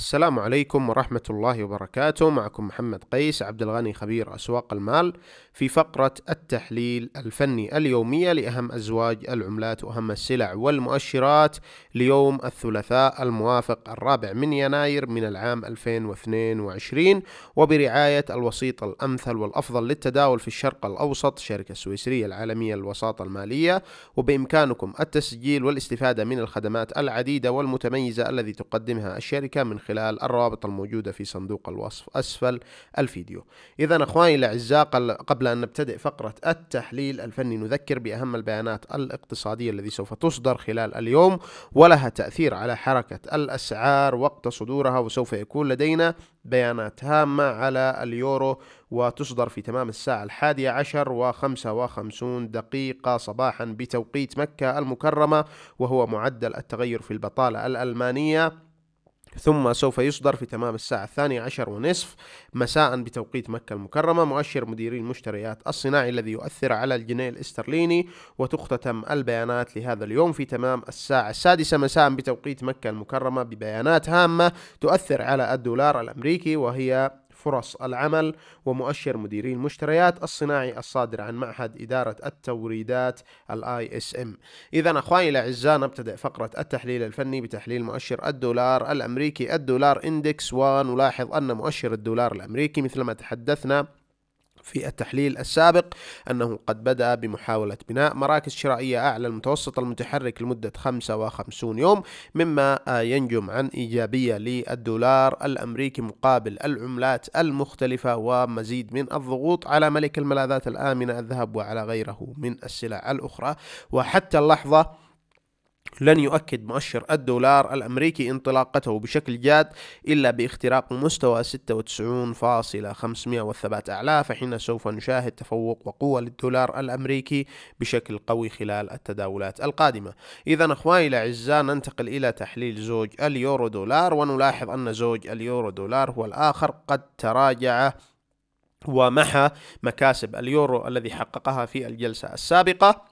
السلام عليكم ورحمة الله وبركاته معكم محمد قيس عبد الغني خبير أسواق المال في فقرة التحليل الفني اليومية لأهم أزواج العملات وأهم السلع والمؤشرات ليوم الثلاثاء الموافق الرابع من يناير من العام 2022 وبرعاية الوسيط الأمثل والأفضل للتداول في الشرق الأوسط شركة السويسرية العالمية للوساطة المالية وبإمكانكم التسجيل والاستفادة من الخدمات العديدة والمتميزة التي تقدمها الشركة من خلال خلال الروابط الموجودة في صندوق الوصف أسفل الفيديو إذا أخواني الأعزاء قبل أن نبتدئ فقرة التحليل الفني نذكر بأهم البيانات الاقتصادية التي سوف تصدر خلال اليوم ولها تأثير على حركة الأسعار وقت صدورها وسوف يكون لدينا بيانات هامة على اليورو وتصدر في تمام الساعة الحادية عشر وخمسة وخمسون دقيقة صباحا بتوقيت مكة المكرمة وهو معدل التغير في البطالة الألمانية ثم سوف يصدر في تمام الساعة الثانية عشر ونصف مساء بتوقيت مكة المكرمة مؤشر مديري المشتريات الصناعي الذي يؤثر على الجنيه الاسترليني وتختتم البيانات لهذا اليوم في تمام الساعة السادسة مساء بتوقيت مكة المكرمة ببيانات هامة تؤثر على الدولار الأمريكي وهي فرص العمل ومؤشر مديري المشتريات الصناعي الصادر عن معهد إدارة التوريدات الاي اس ام إذا أخواني الأعزاء نبتدأ فقرة التحليل الفني بتحليل مؤشر الدولار الأمريكي الدولار إندكس ونلاحظ أن مؤشر الدولار الأمريكي مثلما تحدثنا في التحليل السابق أنه قد بدأ بمحاولة بناء مراكز شرائية أعلى المتوسط المتحرك لمدة 55 يوم مما ينجم عن إيجابية للدولار الأمريكي مقابل العملات المختلفة ومزيد من الضغوط على ملك الملاذات الآمنة الذهب وعلى غيره من السلع الأخرى وحتى اللحظة لن يؤكد مؤشر الدولار الأمريكي انطلاقته بشكل جاد إلا باختراق مستوى 96.507 أعلاه فحين سوف نشاهد تفوق وقوة للدولار الأمريكي بشكل قوي خلال التداولات القادمة إذا أخواني الأعزاء ننتقل إلى تحليل زوج اليورو دولار ونلاحظ أن زوج اليورو دولار هو الآخر قد تراجع ومحى مكاسب اليورو الذي حققها في الجلسة السابقة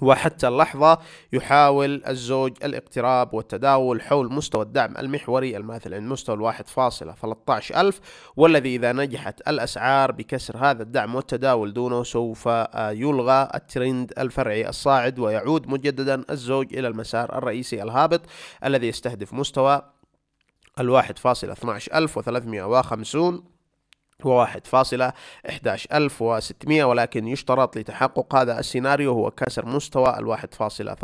وحتى اللحظة يحاول الزوج الاقتراب والتداول حول مستوى الدعم المحوري الماثل عند مستوى الواحد فاصلة ألف والذي إذا نجحت الأسعار بكسر هذا الدعم والتداول دونه سوف آه، يلغى الترند الفرعي الصاعد ويعود مجددا الزوج إلى المسار الرئيسي الهابط الذي يستهدف مستوى الواحد فاصلة ألف وثلاثمائة وخمسون وواحد فاصلة ولكن يشترط لتحقق هذا السيناريو هو كسر مستوى الواحد فاصلة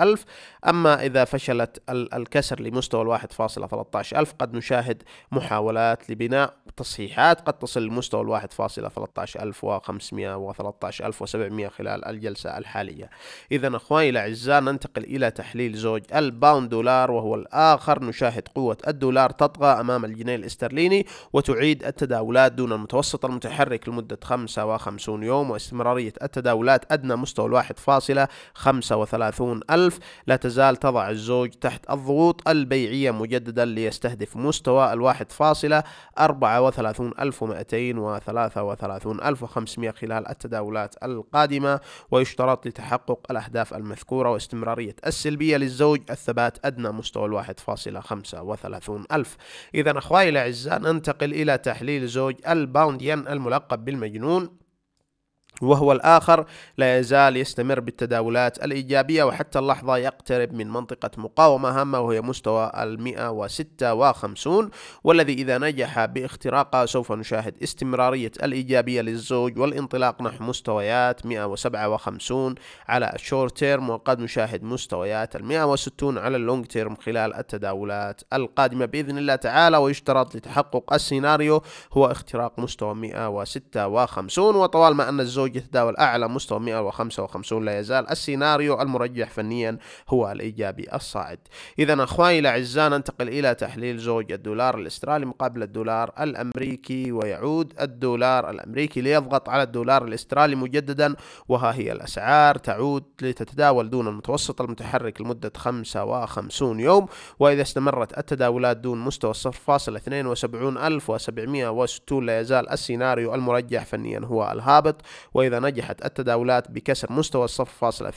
ألف أما إذا فشلت الكسر لمستوى الواحد فاصلة ألف قد نشاهد محاولات لبناء تصحيحات قد تصل لمستوى الواحد فاصلة 13500 و 13700 خلال الجلسة الحالية إذا أخواني الأعزاء ننتقل إلى تحليل زوج الباوند دولار وهو الآخر نشاهد قوة الدولار تطغى أمام الجنيه الاسترليني وتعيد التداولات دون المتوسط المتحرك لمدة 55 يوم واستمرارية التداولات أدنى مستوى الواحد فاصلة 35 ألف لا تزال تضع الزوج تحت الضغوط البيعية مجددا ليستهدف مستوى الواحد فاصلة 34 ألف وثلاثة وثلاثون ألف وخمسمائة خلال التداولات القادمة ويشترط لتحقق الأهداف المذكورة واستمرارية السلبية للزوج الثبات أدنى مستوى الواحد فاصلة خمسة وثلاثون ألف إذا أخوائي الأعزاء ننتقل إلى تحليل زوج الباوند ين الملقب بالمجنون وهو الآخر لا يزال يستمر بالتداولات الإيجابية وحتى اللحظة يقترب من منطقة مقاومة هامة وهي مستوى ال 156 والذي إذا نجح باختراقها سوف نشاهد استمرارية الإيجابية للزوج والانطلاق نحو مستويات 157 على الشورت تيرم وقد نشاهد مستويات ال 160 على اللونج تيرم خلال التداولات القادمة بإذن الله تعالى ويشترط لتحقق السيناريو هو اختراق مستوى 156 وطوال ما أن الزوج زوج يتداول أعلى مستوى 155 لا يزال السيناريو المرجح فنيا هو الإيجابي الصاعد إذا أخواني الأعزاء ننتقل إلى تحليل زوج الدولار الأسترالي مقابل الدولار الأمريكي ويعود الدولار الأمريكي ليضغط على الدولار الأسترالي مجددا وها هي الأسعار تعود لتتداول دون المتوسط المتحرك لمدة 55 يوم وإذا استمرت التداولات دون مستوى 0.72760 لا يزال السيناريو المرجح فنيا هو الهابط وإذا نجحت التداولات بكسر مستوى الصف فاصل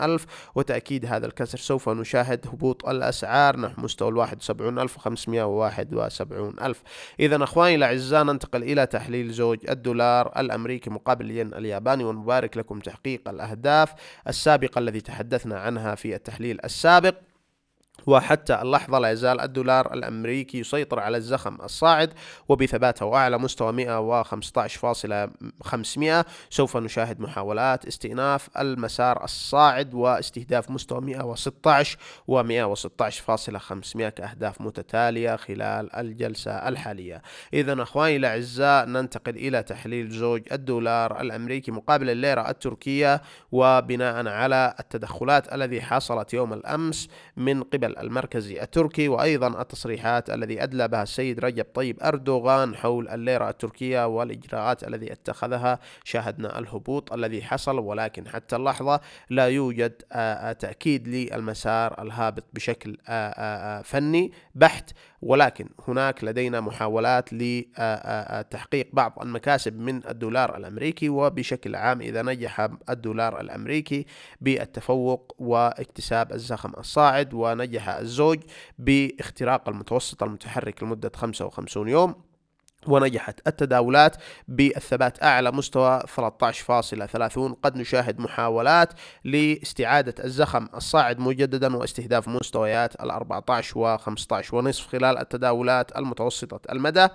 ألف وتأكيد هذا الكسر سوف نشاهد هبوط الأسعار نحو مستوى الواحد وسبعون ألف وخمسمائة وواحد وسبعون ألف إذا أخواني الأعزاء ننتقل إلى تحليل زوج الدولار الأمريكي مقابل الين الياباني ونبارك لكم تحقيق الأهداف السابقة الذي تحدثنا عنها في التحليل السابق وحتى اللحظة لا يزال الدولار الأمريكي يسيطر على الزخم الصاعد وبثباته أعلى مستوى 115.500 سوف نشاهد محاولات استئناف المسار الصاعد واستهداف مستوى 116 و 116.500 كأهداف متتالية خلال الجلسة الحالية إذا أخواني الأعزاء ننتقل إلى تحليل زوج الدولار الأمريكي مقابل الليرة التركية وبناء على التدخلات الذي حصلت يوم الأمس من قبل الهيكل المركزي التركي وأيضا التصريحات الذي أدلى بها السيد رجب طيب أردوغان حول الليرة التركية والإجراءات التي اتخذها شاهدنا الهبوط الذي حصل ولكن حتى اللحظة لا يوجد آه، آه، تأكيد للمسار الهابط بشكل آه، فني بحت ولكن هناك لدينا محاولات لتحقيق بعض المكاسب من الدولار الامريكي وبشكل عام اذا نجح الدولار الامريكي بالتفوق واكتساب الزخم الصاعد ونجح الزوج باختراق المتوسط المتحرك لمده 55 يوم ونجحت التداولات بالثبات أعلى مستوى 13.30 قد نشاهد محاولات لاستعادة الزخم الصاعد مجددا واستهداف مستويات ال 14 و 15 ونصف خلال التداولات المتوسطة المدى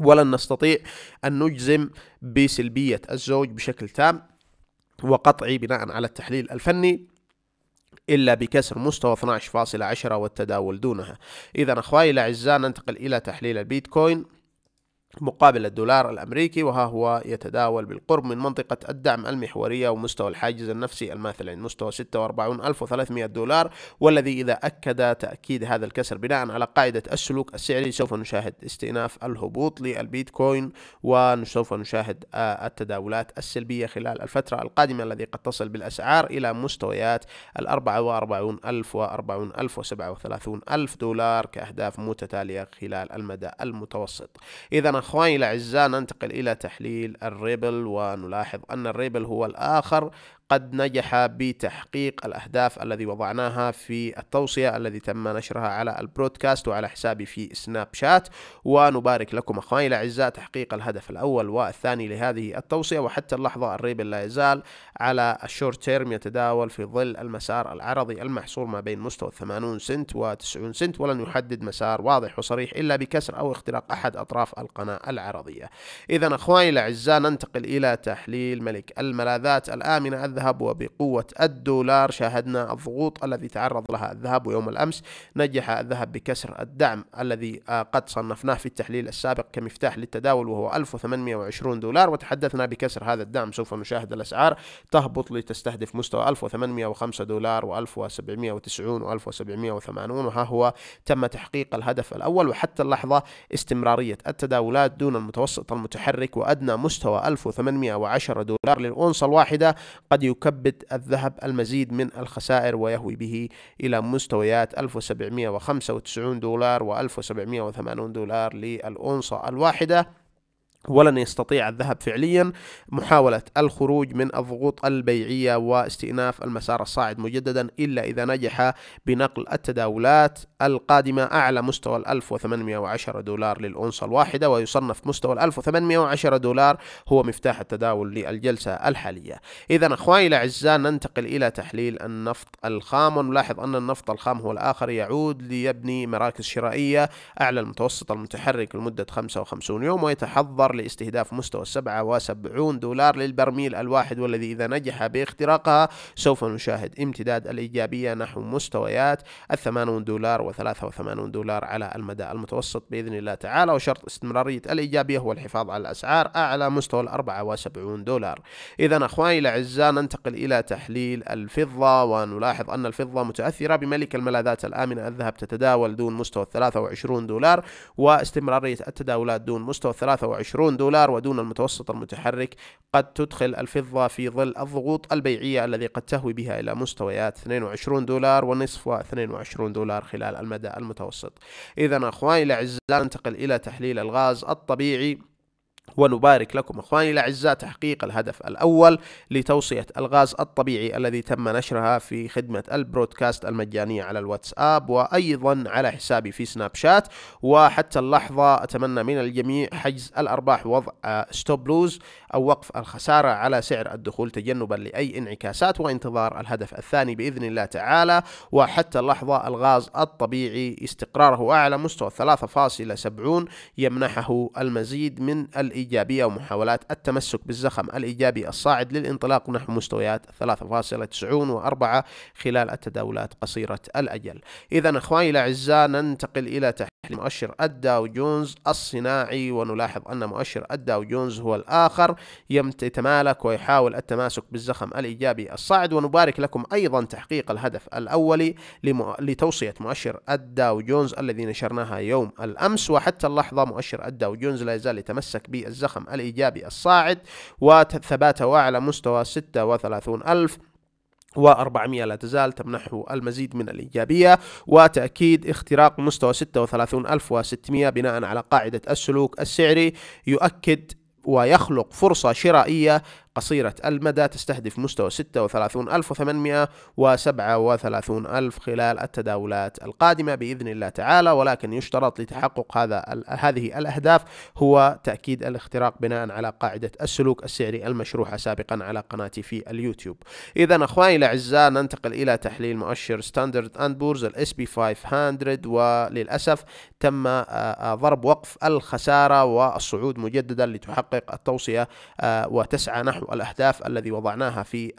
ولن نستطيع أن نجزم بسلبية الزوج بشكل تام وقطعي بناء على التحليل الفني إلا بكسر مستوى 12.10 والتداول دونها إذا أخوائي الأعزاء ننتقل إلى تحليل البيتكوين مقابل الدولار الأمريكي وها هو يتداول بالقرب من منطقة الدعم المحورية ومستوى الحاجز النفسي الماثل عند يعني مستوى 46300 دولار والذي إذا أكد تأكيد هذا الكسر بناء على قاعدة السلوك السعري سوف نشاهد استئناف الهبوط للبيتكوين وسوف نشاهد آه، التداولات السلبية خلال الفترة القادمة الذي قد تصل بالأسعار إلى مستويات ال 44000 و 40000 و 37000 دولار كأهداف متتالية خلال المدى المتوسط إذا إخواني الأعزاء ننتقل إلى تحليل الريبل ونلاحظ أن الريبل هو الآخر قد نجح بتحقيق الأهداف الذي وضعناها في التوصية الذي تم نشرها على البرودكاست وعلى حسابي في سناب شات ونبارك لكم أخواني الأعزاء تحقيق الهدف الأول والثاني لهذه التوصية وحتى اللحظة الريبل لا يزال على الشورت تيرم يتداول في ظل المسار العرضي المحصور ما بين مستوى 80 سنت و90 سنت ولن يحدد مسار واضح وصريح إلا بكسر أو اختراق أحد أطراف القناة العرضية إذا أخواني الأعزاء ننتقل إلى تحليل ملك الملاذات الآمنة الذهب وبقوة الدولار شاهدنا الضغوط الذي تعرض لها الذهب ويوم الأمس نجح الذهب بكسر الدعم الذي آه، قد صنفناه في التحليل السابق كمفتاح للتداول وهو 1820 دولار وتحدثنا بكسر هذا الدعم سوف نشاهد الأسعار تهبط لتستهدف مستوى 1805 دولار و1790 و1780 وها هو تم تحقيق الهدف الأول وحتى اللحظة استمرارية التداولات دون المتوسط المتحرك وأدنى مستوى 1810 دولار للأونصة الواحدة قد يكبد الذهب المزيد من الخسائر ويهوي به إلى مستويات 1795 دولار و 1780 دولار للأونصة الواحدة ولن يستطيع الذهب فعليا محاولة الخروج من الضغوط البيعية واستئناف المسار الصاعد مجددا إلا إذا نجح بنقل التداولات القادمة أعلى مستوى 1810 دولار للأونصة الواحدة ويصنف مستوى 1810 دولار هو مفتاح التداول للجلسة الحالية إذا أخواني الأعزاء ننتقل إلى تحليل النفط الخام ونلاحظ أن النفط الخام هو الآخر يعود ليبني مراكز شرائية أعلى المتوسط المتحرك لمدة 55 يوم ويتحضر لاستهداف مستوى 77 دولار للبرميل الواحد والذي إذا نجح باختراقها سوف نشاهد امتداد الإيجابية نحو مستويات 80 دولار و83 دولار على المدى المتوسط بإذن الله تعالى وشرط استمرارية الإيجابية هو الحفاظ على الأسعار أعلى مستوى 74 دولار إذا أخواني الأعزاء ننتقل إلى تحليل الفضة ونلاحظ أن الفضة متأثرة بملك الملاذات الآمنة الذهب تتداول دون مستوى 23 دولار واستمرارية التداولات دون مستوى 23 20 دولار ودون المتوسط المتحرك قد تدخل الفضة في ظل الضغوط البيعية الذي قد تهوي بها إلى مستويات 22 دولار ونصف و 22 دولار خلال المدى المتوسط إذا أخواني الأعزاء ننتقل إلى تحليل الغاز الطبيعي ونبارك لكم اخواني الاعزاء تحقيق الهدف الاول لتوصيه الغاز الطبيعي الذي تم نشرها في خدمه البرودكاست المجانيه على الواتساب وايضا على حسابي في سناب شات وحتى اللحظه اتمنى من الجميع حجز الارباح وضع ستوب لوز او وقف الخساره على سعر الدخول تجنبا لاي انعكاسات وانتظار الهدف الثاني باذن الله تعالى وحتى اللحظه الغاز الطبيعي استقراره اعلى مستوى 3.70 يمنحه المزيد من ال الإيجابية ومحاولات التمسك بالزخم الإيجابي الصاعد للانطلاق نحو مستويات 3.94 و4 خلال التداولات قصيرة الأجل إذا أخواني الأعزاء ننتقل إلى تحليل مؤشر الداو جونز الصناعي ونلاحظ أن مؤشر الداو جونز هو الآخر يتمالك ويحاول التماسك بالزخم الإيجابي الصاعد ونبارك لكم أيضا تحقيق الهدف الأولي لتوصية مؤشر الداو جونز الذي نشرناها يوم الأمس وحتى اللحظة مؤشر الداو جونز لا يزال يتمسك الزخم الإيجابي الصاعد وثباته على مستوى 36 ألف و400 لا تزال تمنحه المزيد من الإيجابية وتأكيد اختراق مستوى 36600 بناء على قاعدة السلوك السعري يؤكد ويخلق فرصة شرائية قصيرة المدى تستهدف مستوى 36837000 خلال التداولات القادمة بإذن الله تعالى ولكن يشترط لتحقق هذا هذه الأهداف هو تأكيد الاختراق بناء على قاعدة السلوك السعري المشروحة سابقا على قناتي في اليوتيوب إذا أخواني الأعزاء ننتقل إلى تحليل مؤشر ستاندرد أند بورز الاس بي 500 وللأسف تم آه، آه، ضرب وقف الخسارة والصعود مجددا لتحقق التوصية آه، وتسعى نحو الأهداف الذي وضعناها في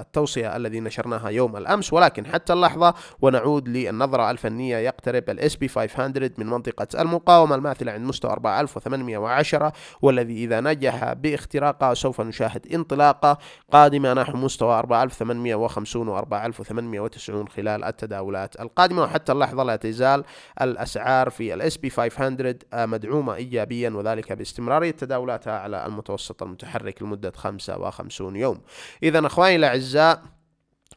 التوصية الذي نشرناها يوم الأمس ولكن حتى اللحظة ونعود للنظرة الفنية يقترب الاس بي 500 من منطقة المقاومة الماثلة عند مستوى 4810 والذي إذا نجح باختراقها سوف نشاهد انطلاقة قادمة نحو مستوى 4850 و 4890 خلال التداولات القادمة وحتى اللحظة لا تزال الأسعار في الاس بي 500 مدعومة إيجابيا وذلك باستمرارية تداولاتها على المتوسط المتحرك لمدة خمسة وخمسون يوم إذا أخواني الأعزاء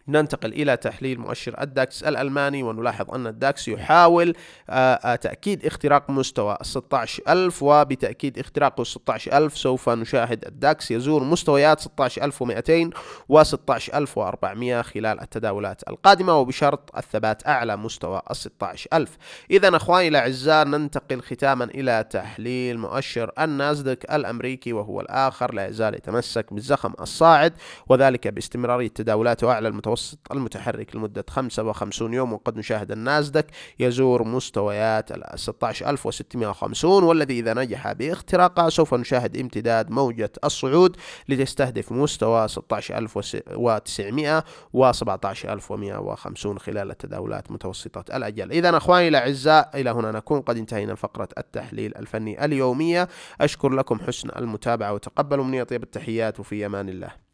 ننتقل إلى تحليل مؤشر الداكس الألماني ونلاحظ أن الداكس يحاول آه، آه، تأكيد اختراق مستوى 16000 وبتأكيد اختراقه 16000 سوف نشاهد الداكس يزور مستويات 16200 و 16400 خلال التداولات القادمة وبشرط الثبات أعلى مستوى ال 16000 إذا أخواني الأعزاء ننتقل ختاما إلى تحليل مؤشر النازدك الأمريكي وهو الآخر لا يزال يتمسك بالزخم الصاعد وذلك باستمرارية تداولاته أعلى المتوسط المتوسط المتحرك لمدة 55 يوم وقد نشاهد النازدك يزور مستويات 16650 والذي إذا نجح باختراقها سوف نشاهد امتداد موجة الصعود لتستهدف مستوى 16900 و 17150 خلال التداولات متوسطة الأجل إذا أخواني الأعزاء إلى هنا نكون قد انتهينا فقرة التحليل الفني اليومية أشكر لكم حسن المتابعة وتقبلوا مني طيب التحيات وفي أمان الله